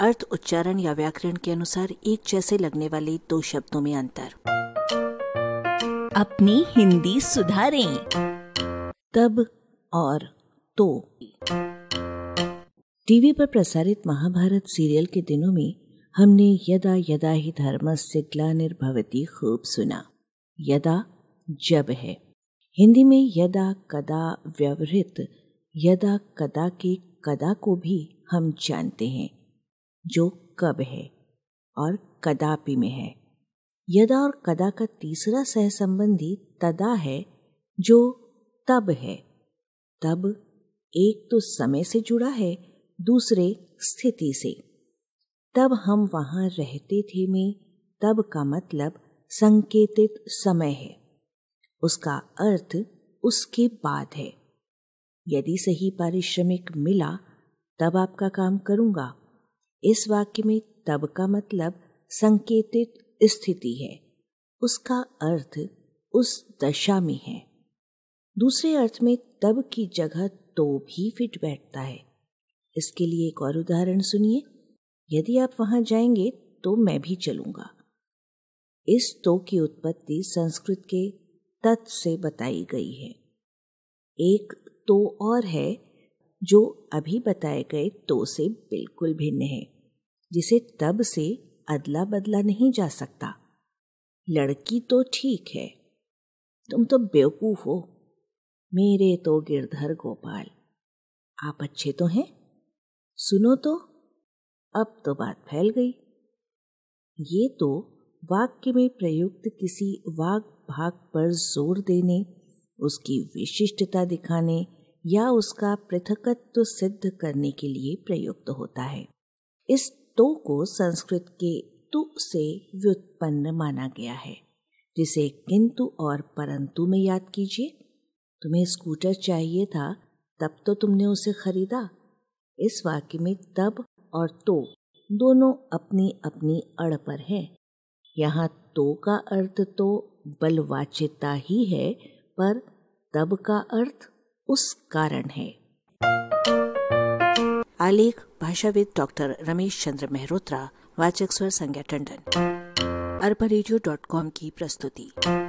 अर्थ उच्चारण या व्याकरण के अनुसार एक जैसे लगने वाले दो शब्दों में अंतर अपनी हिंदी सुधारें तब और तो टीवी पर प्रसारित महाभारत सीरियल के दिनों में हमने यदा यदा ही धर्म से ग्लानिर्भवती खूब सुना यदा जब है हिंदी में यदा कदा व्यवहित यदा कदा के कदा को भी हम जानते हैं जो कब है और कदापि में है यदा और कदा का तीसरा सहसंबंधी तदा है जो तब है तब एक तो समय से जुड़ा है दूसरे स्थिति से तब हम वहाँ रहते थे में तब का मतलब संकेतित समय है उसका अर्थ उसके बाद है यदि सही पारिश्रमिक मिला तब आपका काम करूँगा इस वाक्य में तब का मतलब संकेतित स्थिति है उसका अर्थ उस दशा में है दूसरे अर्थ में तब की जगह तो भी फिट बैठता है इसके लिए एक और उदाहरण सुनिए यदि आप वहां जाएंगे तो मैं भी चलूंगा इस तो की उत्पत्ति संस्कृत के तत् से बताई गई है एक तो और है जो अभी बताए गए तो से बिल्कुल भिन्न है जिसे तब से अदला बदला नहीं जा सकता लड़की तो ठीक है तुम तो बेवकूफ हो मेरे तो गिरधर गोपाल आप अच्छे तो हैं सुनो तो अब तो बात फैल गई ये तो वाक्य में प्रयुक्त किसी वाक भाग पर जोर देने उसकी विशिष्टता दिखाने या उसका पृथकत्व सिद्ध करने के लिए प्रयुक्त होता है इस तो को संस्कृत के तु से व्युत्पन्न माना गया है जिसे किंतु और परंतु में याद कीजिए तुम्हें स्कूटर चाहिए था तब तो तुमने उसे खरीदा इस वाक्य में तब और तो दोनों अपनी अपनी अड़ पर हैं यहाँ तो का अर्थ तो बलवाच्यता ही है पर तब का अर्थ उस कारण है आलेख भाषाविद डॉक्टर रमेश चंद्र मेहरोत्रा वाचक स्वर संज्ञा टंडन अरबा की प्रस्तुति